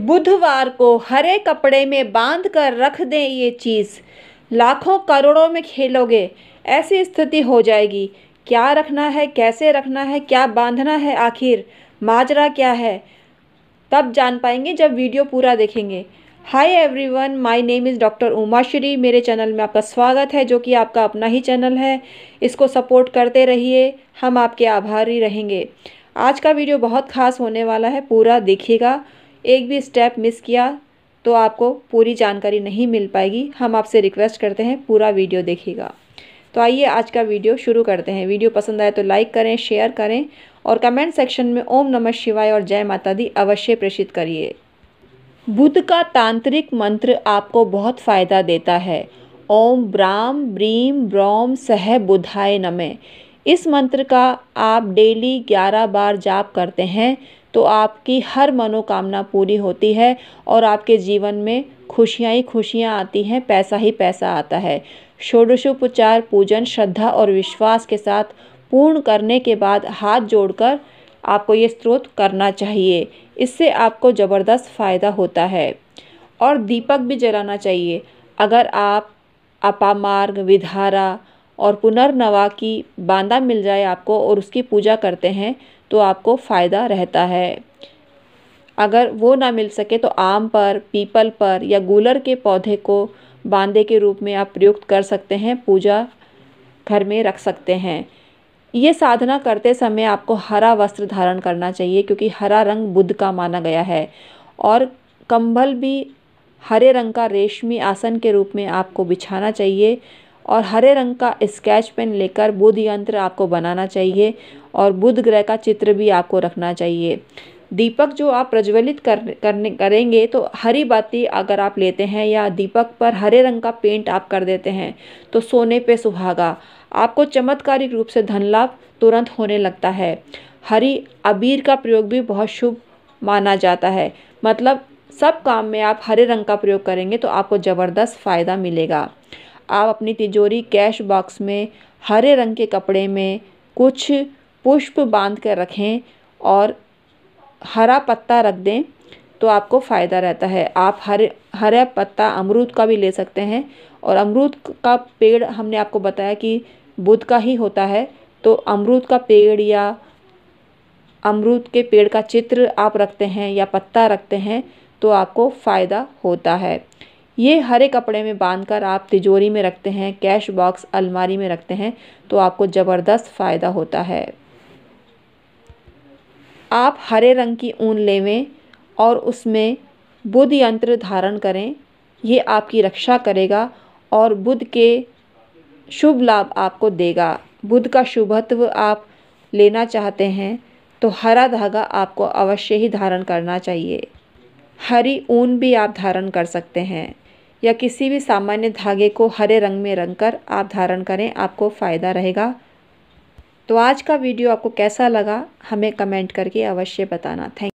बुधवार को हरे कपड़े में बांध कर रख दें ये चीज़ लाखों करोड़ों में खेलोगे ऐसी स्थिति हो जाएगी क्या रखना है कैसे रखना है क्या बांधना है आखिर माजरा क्या है तब जान पाएंगे जब वीडियो पूरा देखेंगे hi everyone my name is doctor Umashree मेरे चैनल में आपका स्वागत है जो कि आपका अपना ही चैनल है इसको सपोर्ट करते रहिए हम आपके आभारी रहेंगे आज का वीडियो बहुत खास होने वाला है पूरा देखिएगा एक भी स्टेप मिस किया तो आपको पूरी जानकारी नहीं मिल पाएगी हम आपसे रिक्वेस्ट करते हैं पूरा वीडियो देखिएगा तो आइए आज का वीडियो शुरू करते हैं वीडियो पसंद आए तो लाइक करें शेयर करें और कमेंट सेक्शन में ओम नमः शिवाय और जय माता दी अवश्य प्रेषित करिए बुद्ध का तांत्रिक मंत्र आपको बहुत फ़ायदा देता है ओम ब्राम ब्रीम ब्रोम सह बुधाय नमे इस मंत्र का आप डेली ग्यारह बार जाप करते हैं तो आपकी हर मनोकामना पूरी होती है और आपके जीवन में खुशियाँ ही खुशियाँ आती हैं पैसा ही पैसा आता है षोडशोपचार पूजन श्रद्धा और विश्वास के साथ पूर्ण करने के बाद हाथ जोड़कर आपको ये स्त्रोत करना चाहिए इससे आपको ज़बरदस्त फ़ायदा होता है और दीपक भी जलाना चाहिए अगर आप अपामार्ग विधारा और पुनर्नवा की बांदा मिल जाए आपको और उसकी पूजा करते हैं तो आपको फ़ायदा रहता है अगर वो ना मिल सके तो आम पर पीपल पर या गूलर के पौधे को बांदे के रूप में आप प्रयुक्त कर सकते हैं पूजा घर में रख सकते हैं ये साधना करते समय आपको हरा वस्त्र धारण करना चाहिए क्योंकि हरा रंग बुद्ध का माना गया है और कंबल भी हरे रंग का रेशमी आसन के रूप में आपको बिछाना चाहिए और हरे रंग का स्केच पेन लेकर बुध यंत्र आपको बनाना चाहिए और बुध ग्रह का चित्र भी आपको रखना चाहिए दीपक जो आप प्रज्वलित कर करने करेंगे तो हरी बाती अगर आप लेते हैं या दीपक पर हरे रंग का पेंट आप कर देते हैं तो सोने पे सुहागा आपको चमत्कारिक रूप से धन लाभ तुरंत होने लगता है हरी अबीर का प्रयोग भी बहुत शुभ माना जाता है मतलब सब काम में आप हरे रंग का प्रयोग करेंगे तो आपको ज़बरदस्त फ़ायदा मिलेगा आप अपनी तिजोरी कैश बॉक्स में हरे रंग के कपड़े में कुछ पुष्प बांध कर रखें और हरा पत्ता रख दें तो आपको फ़ायदा रहता है आप हरे हरा पत्ता अमरूद का भी ले सकते हैं और अमरूद का पेड़ हमने आपको बताया कि बुध का ही होता है तो अमरूद का पेड़ या अमरूद के पेड़ का चित्र आप रखते हैं या पत्ता रखते हैं तो आपको फ़ायदा होता है ये हरे कपड़े में बांधकर आप तिजोरी में रखते हैं कैश बॉक्स अलमारी में रखते हैं तो आपको ज़बरदस्त फ़ायदा होता है आप हरे रंग की ऊन लेवें और उसमें बुध यंत्र धारण करें ये आपकी रक्षा करेगा और बुध के शुभ लाभ आपको देगा बुध का शुभत्व आप लेना चाहते हैं तो हरा धागा आपको अवश्य ही धारण करना चाहिए हरी ऊन भी आप धारण कर सकते हैं या किसी भी सामान्य धागे को हरे रंग में रंग कर आप धारण करें आपको फ़ायदा रहेगा तो आज का वीडियो आपको कैसा लगा हमें कमेंट करके अवश्य बताना थैंक